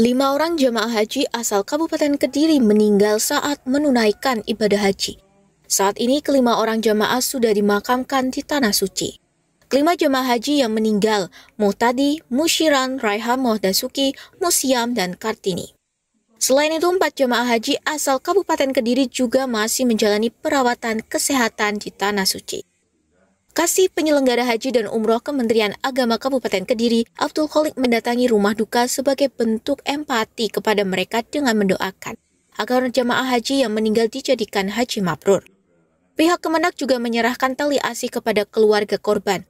Lima orang jemaah haji asal Kabupaten Kediri meninggal saat menunaikan ibadah haji. Saat ini kelima orang jemaah sudah dimakamkan di Tanah Suci. Kelima jemaah haji yang meninggal, Muhtadi, Musyiran, Raihan Mohdasuki, Musiam, dan Kartini. Selain itu, empat jemaah haji asal Kabupaten Kediri juga masih menjalani perawatan kesehatan di Tanah Suci. Kasih penyelenggara haji dan umroh Kementerian Agama Kabupaten Kediri, Abdul Kholik mendatangi rumah duka sebagai bentuk empati kepada mereka dengan mendoakan agar jemaah haji yang meninggal dijadikan haji mabrur. Pihak Kemenak juga menyerahkan tali asih kepada keluarga korban.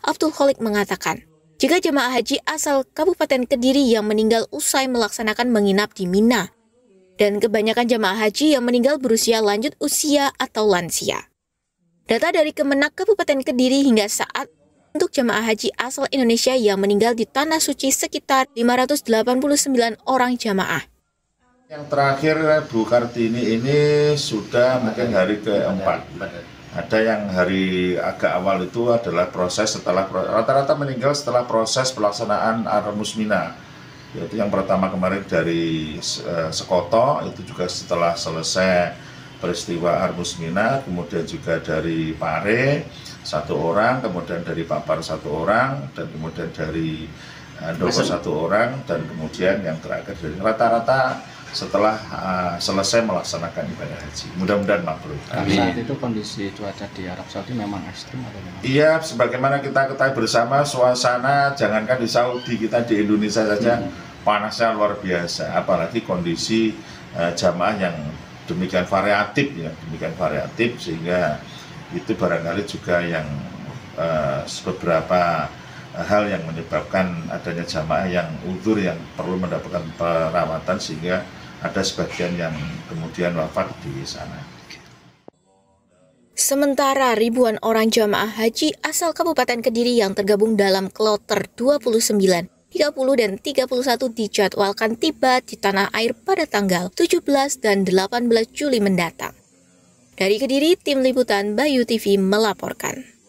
Abdul Kholik mengatakan, jika jemaah haji asal Kabupaten Kediri yang meninggal usai melaksanakan menginap di Mina, dan kebanyakan jemaah haji yang meninggal berusia lanjut usia atau lansia. Data dari Kemenak Kabupaten Kediri hingga saat untuk jemaah haji asal Indonesia yang meninggal di Tanah Suci sekitar 589 orang jemaah. Yang terakhir Bu Kartini ini sudah mungkin hari keempat. Ya. Ada yang hari agak awal itu adalah proses setelah rata-rata meninggal setelah proses pelaksanaan armusmina. Yaitu yang pertama kemarin dari eh, Sekoto itu juga setelah selesai peristiwa Armus Mina, kemudian juga dari Pare satu orang, kemudian dari Papar satu orang, dan kemudian dari Andoko eh, satu orang, dan kemudian yang terakhir dari rata-rata setelah uh, selesai melaksanakan ibadah haji. Mudah-mudahan makbul. Saat itu kondisi cuaca di Arab Saudi memang ekstrim atau memang? Iya, sebagaimana kita ketahui bersama suasana jangankan di Saudi kita di Indonesia saja hmm. panasnya luar biasa, apalagi kondisi uh, jamaah yang demikian variatif ya demikian variatif sehingga itu barangkali juga yang uh, beberapa hal yang menyebabkan adanya jamaah yang udur yang perlu mendapatkan perawatan sehingga ada sebagian yang kemudian wafat di sana. Sementara ribuan orang jamaah haji asal Kabupaten Kediri yang tergabung dalam kloter 29 30 dan 31 dijadwalkan tiba di tanah air pada tanggal 17 dan 18 Juli mendatang. Dari Kediri, Tim Liputan Bayu TV melaporkan.